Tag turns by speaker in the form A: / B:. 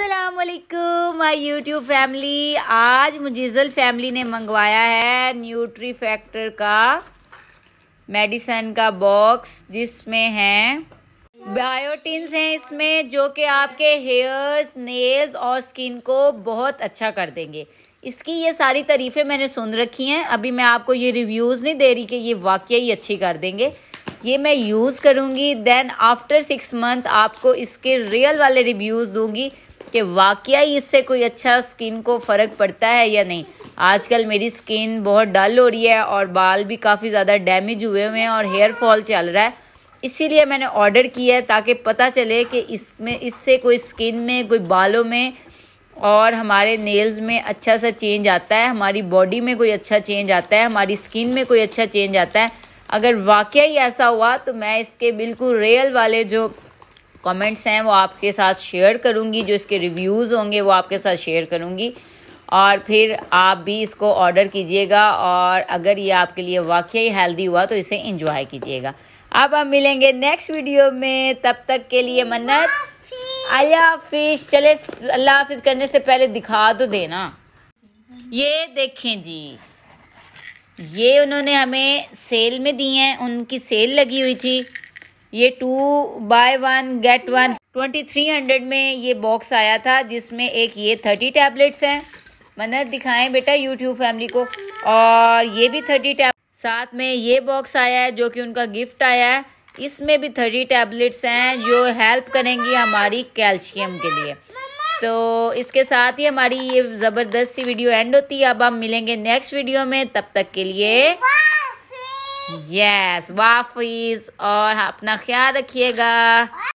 A: असलकुम my YouTube family आज मुजिजल family ने मंगवाया है न्यूट्री फैक्टर का मेडिसन का बॉक्स जिसमें हैं बायोटिन्स हैं इसमें जो कि आपके हेयर्स नेल्स और स्किन को बहुत अच्छा कर देंगे इसकी ये सारी तारीफ़ें मैंने सुन रखी हैं अभी मैं आपको ये रिव्यूज़ नहीं दे रही कि ये वाकई ही अच्छी कर देंगे ये मैं यूज़ करूँगी देन आफ्टर सिक्स मंथ आपको इसके रियल वाले रिव्यूज़ दूँगी कि वाकई इससे कोई अच्छा स्किन को फ़र्क पड़ता है या नहीं आजकल मेरी स्किन बहुत डल हो रही है और बाल भी काफ़ी ज़्यादा डैमेज हुए हुए हैं और हेयर फॉल चल रहा है इसीलिए मैंने ऑर्डर किया है ताकि पता चले कि इसमें इससे कोई स्किन में कोई बालों में और हमारे नेल्स में अच्छा सा चेंज आता है हमारी बॉडी में कोई अच्छा चेंज आता है हमारी स्किन में कोई अच्छा चेंज आता है अगर वाकई ऐसा हुआ तो मैं इसके बिल्कुल रियल वाले जो कमेंट्स हैं वो आपके साथ शेयर करूँगी जो इसके रिव्यूज़ होंगे वो आपके साथ शेयर करूँगी और फिर आप भी इसको ऑर्डर कीजिएगा और अगर ये आपके लिए वाकई हेल्दी हुआ तो इसे इंजॉय कीजिएगा अब हम मिलेंगे नेक्स्ट वीडियो में तब तक के लिए मन्नत अल्लाह हाफिज चले अल्लाह हाफिज करने से पहले दिखा दो तो देना ये देखें जी ये उन्होंने हमें सेल में दी हैं उनकी सेल लगी हुई थी ये two buy one get one twenty three hundred में ये बॉक्स आया था जिसमें एक ये थर्टी टैबलेट्स हैं मैंने दिखाएं बेटा यूट्यूब फैमिली को और ये भी थर्टी टैब साथ में ये बॉक्स आया है जो कि उनका गिफ्ट आया है इसमें भी थर्टी टैबलेट्स हैं जो हेल्प करेंगी हमारी कैल्शियम के लिए तो इसके साथ ही हमारी ये ज़बरदस्त सी वीडियो एंड होती है अब हम मिलेंगे नेक्स्ट वीडियो में तब तक के लिए यस वाफिज और अपना ख्याल रखिएगा